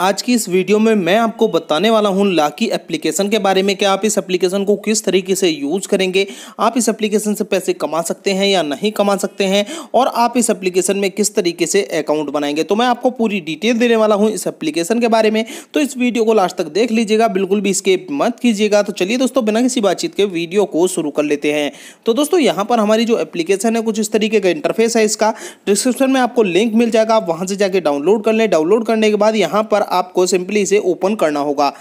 आज की इस वीडियो में मैं आपको बताने वाला हूं लाकी एप्लीकेशन के बारे में कि आप इस एप्लीकेशन को किस तरीके से यूज़ करेंगे आप इस एप्लीकेशन से पैसे कमा सकते हैं या नहीं कमा सकते हैं और आप इस एप्लीकेशन में किस तरीके से अकाउंट बनाएंगे तो मैं आपको पूरी डिटेल देने वाला हूं इस एप्लीकेशन के बारे में तो इस वीडियो को लास्ट तक देख लीजिएगा बिल्कुल भी इसके मत कीजिएगा तो चलिए दोस्तों बिना किसी बातचीत के वीडियो को शुरू कर लेते हैं तो दोस्तों यहाँ पर हमारी जो एप्लीकेशन है कुछ इस तरीके का इंटरफेस है इसका डिस्क्रिप्शन में आपको लिंक मिल जाएगा आप वहाँ से जाके डाउनलोड कर लें डाउनलोड करने के बाद यहाँ पर आपको सिंपली इसे ओपन करना होगा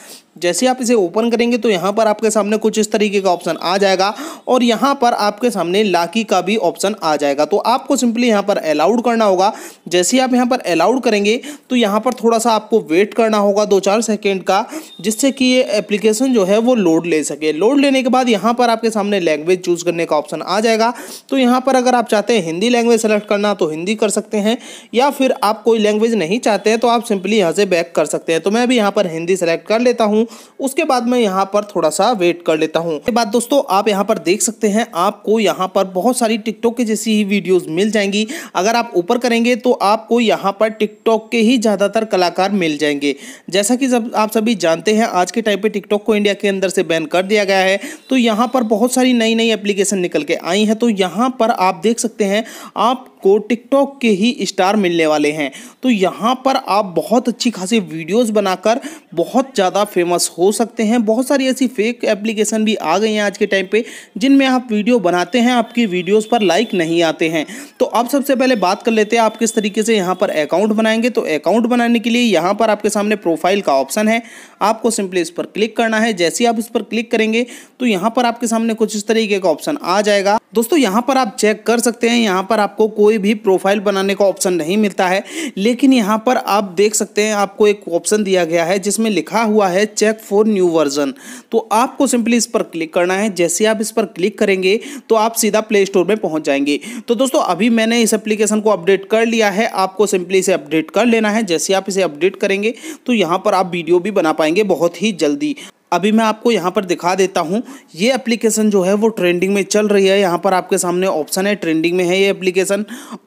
जैसे आप इसे ओपन करेंगे तो यहाँ पर आपके सामने कुछ इस तरीके का ऑप्शन आ जाएगा और यहाँ पर आपके सामने लाकी का भी ऑप्शन आ जाएगा तो आपको सिंपली यहाँ पर अलाउड करना होगा जैसे आप यहाँ पर अलाउड करेंगे तो यहाँ पर थोड़ा सा आपको वेट करना होगा दो चार सेकेंड का जिससे कि ये एप्लीकेशन जो है वो लोड ले सके लोड लेने के बाद यहाँ पर आपके सामने लैंग्वेज चूज़ करने का ऑप्शन आ जाएगा तो यहाँ पर अगर आप चाहते हैं हिंदी लैंग्वेज सेलेक्ट करना तो हिंदी कर सकते हैं या फिर आप कोई लैंग्वेज नहीं चाहते हैं तो आप सिंपली यहाँ से बैक कर सकते हैं तो मैं भी यहाँ पर हिंदी सेलेक्ट कर लेता हूँ हूँ उसके बाद मैं यहाँ पर थोड़ा सा वेट कर लेता हूँ ये बात दोस्तों आप यहाँ पर देख सकते हैं आपको यहाँ पर बहुत सारी टिकटॉक के जैसी ही वीडियोज मिल जाएंगी अगर आप ऊपर करेंगे तो आपको यहाँ पर टिकटॉक के ही ज़्यादातर कलाकार मिल जाएंगे जैसा कि जब आप सभी जानते हैं आज के टाइम पे टिकटॉक को इंडिया के अंदर से बैन कर दिया गया है तो यहाँ पर बहुत सारी नई नई एप्लीकेशन निकल के आई हैं तो यहाँ पर आप देख सकते हैं आप आपको टिकटॉक के ही स्टार मिलने वाले हैं तो यहाँ पर आप बहुत अच्छी खासी वीडियोस बनाकर बहुत ज़्यादा फेमस हो सकते हैं बहुत सारी ऐसी फेक एप्लीकेशन भी आ गई हैं आज के टाइम पे जिनमें आप वीडियो बनाते हैं आपकी वीडियोस पर लाइक नहीं आते हैं तो आप सबसे पहले बात कर लेते हैं आप किस तरीके से यहाँ पर अकाउंट बनाएंगे तो अकाउंट बनाने के लिए यहाँ पर आपके सामने प्रोफाइल का ऑप्शन है आपको सिंपली इस पर क्लिक करना है जैसे ही आप इस पर क्लिक करेंगे तो यहाँ पर आपके सामने कुछ इस तरीके का ऑप्शन आ जाएगा दोस्तों यहाँ पर आप चेक कर सकते हैं यहाँ पर आपको कोई कोई भी प्रोफाइल बनाने का ऑप्शन नहीं मिलता है लेकिन यहाँ पर आप देख सकते हैं आपको एक ऑप्शन दिया गया है जिसमें लिखा हुआ है चेक फॉर न्यू वर्जन तो आपको सिंपली इस पर क्लिक करना है जैसे आप इस पर क्लिक करेंगे तो आप सीधा प्ले स्टोर में पहुँच जाएंगे तो दोस्तों अभी मैंने इस एप्लीकेशन को अपडेट कर लिया है आपको सिंपली इसे अपडेट कर लेना है जैसे आप इसे अपडेट करेंगे तो यहाँ पर आप वीडियो भी बना पाएंगे बहुत ही जल्दी अभी मैं आपको यहाँ पर दिखा देता हूँ ये एप्लीकेशन जो है वो ट्रेंडिंग में चल रही है यहाँ पर आपके सामने ऑप्शन है ट्रेंडिंग में है ये एप्लीकेशन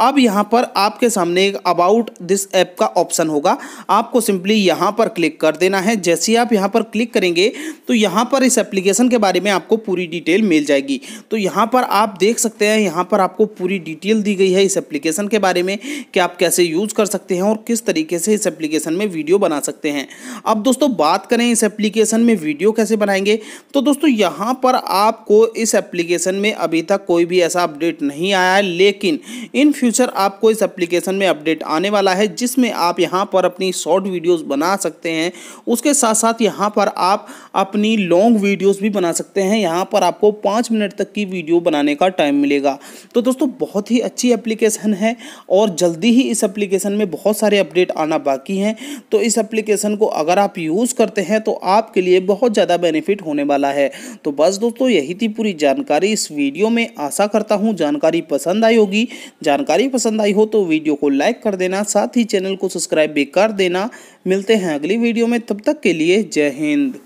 अब यहाँ पर आपके सामने एक अबाउट दिस ऐप का ऑप्शन होगा आपको सिंपली यहाँ पर क्लिक कर देना है जैसे ही आप यहाँ पर क्लिक करेंगे तो यहाँ पर इस एप्लीकेशन के बारे में आपको पूरी डिटेल मिल जाएगी तो यहाँ पर आप देख सकते हैं यहाँ पर आपको पूरी डिटेल दी गई है इस एप्लीकेशन के बारे में कि आप कैसे यूज़ कर सकते हैं और किस तरीके से इस एप्लीकेशन में वीडियो बना सकते हैं अब दोस्तों बात करें इस एप्लीकेशन में वीडियो वीडियो कैसे बनाएंगे तो दोस्तों यहाँ पर आपको इस एप्लीकेशन में अभी तक कोई भी ऐसा अपडेट नहीं आया है लेकिन इन फ्यूचर आपको इस एप्लीकेशन में अपडेट आने वाला है जिसमें आप यहाँ पर अपनी शॉर्ट वीडियोस बना सकते हैं उसके साथ साथ यहाँ पर आप अपनी लॉन्ग वीडियोज़ भी बना सकते हैं यहाँ पर आपको पाँच मिनट तक की वीडियो बनाने का टाइम मिलेगा तो दोस्तों बहुत ही अच्छी एप्लीकेशन है और जल्दी ही इस एप्लीकेशन में बहुत सारे अपडेट आना बाकी हैं तो इस एप्लीकेशन को अगर आप यूज़ करते हैं तो आपके लिए बहुत बहुत ज़्यादा बेनिफिट होने वाला है तो बस दोस्तों यही थी पूरी जानकारी इस वीडियो में आशा करता हूँ जानकारी पसंद आई होगी जानकारी पसंद आई हो तो वीडियो को लाइक कर देना साथ ही चैनल को सब्सक्राइब भी कर देना मिलते हैं अगली वीडियो में तब तक के लिए जय हिंद